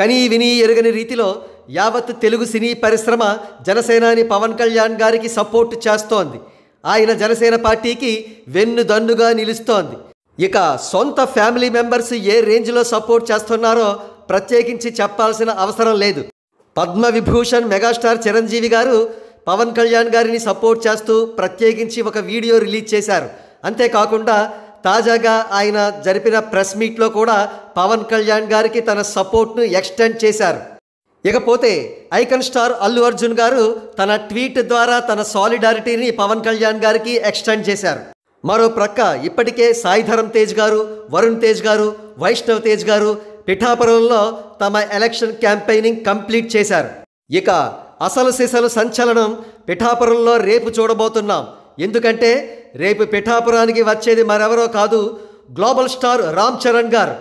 కనీ విని ఎరుగని రీతిలో యావత్ తెలుగు సినీ పరిశ్రమ జనసేనాని పవన్ కళ్యాణ్ గారికి సపోర్ట్ చేస్తోంది ఆయన జనసేన పార్టీకి వెన్నుదన్నుగా నిలుస్తోంది ఇక సొంత ఫ్యామిలీ మెంబర్స్ ఏ రేంజ్లో సపోర్ట్ చేస్తున్నారో ప్రత్యేకించి చెప్పాల్సిన అవసరం లేదు పద్మ విభూషణ్ మెగాస్టార్ చిరంజీవి గారు పవన్ కళ్యాణ్ గారిని సపోర్ట్ చేస్తూ ప్రత్యేకించి ఒక వీడియో రిలీజ్ చేశారు అంతేకాకుండా తాజాగా ఆయన జరిపిన ప్రెస్ మీట్లో కూడా పవన్ కళ్యాణ్ గారికి తన సపోర్ట్ను ఎక్స్టెండ్ చేశారు ఇకపోతే ఐకన్ స్టార్ అల్లు అర్జున్ గారు తన ట్వీట్ ద్వారా తన సాలిడారిటీని పవన్ కళ్యాణ్ గారికి ఎక్స్టెండ్ చేశారు మరో ప్రక్క ఇప్పటికే సాయిధరం తేజ్ గారు వరుణ్ తేజ్ గారు వైష్ణవ్ తేజ్ గారు పిఠాపురంలో తమ ఎలక్షన్ క్యాంపెయినింగ్ కంప్లీట్ చేశారు ఇక అసలు సిసలు సంచలనం పిఠాపురంలో రేపు చూడబోతున్నాం ఎందుకంటే రేపు పిఠాపురానికి వచ్చేది మరెవరో కాదు గ్లోబల్ స్టార్ రామ్ చరణ్ గారు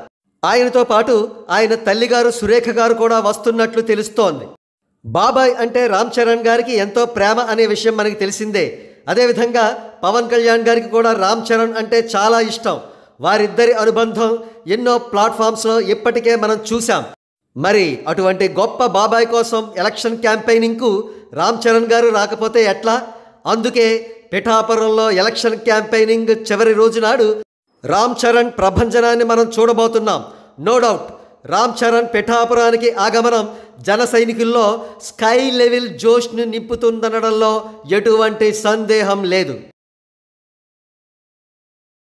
ఆయనతో పాటు ఆయన తల్లిగారు సురేఖ గారు కూడా వస్తున్నట్లు తెలుస్తోంది బాబాయ్ అంటే రామ్ చరణ్ గారికి ఎంతో ప్రేమ అనే విషయం మనకి తెలిసిందే అదేవిధంగా పవన్ కళ్యాణ్ గారికి కూడా రామ్ చరణ్ అంటే చాలా ఇష్టం వారిద్దరి అనుబంధం ఎన్నో ప్లాట్ఫామ్స్లో ఇప్పటికే మనం చూశాం మరి అటువంటి గొప్ప బాబాయ్ కోసం ఎలక్షన్ క్యాంపెయినింగ్కు రామ్ చరణ్ గారు రాకపోతే ఎట్లా అందుకే పిఠాపురంలో ఎలక్షన్ క్యాంపెయినింగ్ చివరి రోజు నాడు రామ్ చరణ్ ప్రభంజనాన్ని మనం చూడబోతున్నాం నో డౌట్ రామ్ చరణ్ పిఠాపురానికి ఆగమనం జన సైనికుల్లో స్కై లెవెల్ జోష్ను నింపుతుందనడంలో ఎటువంటి సందేహం లేదు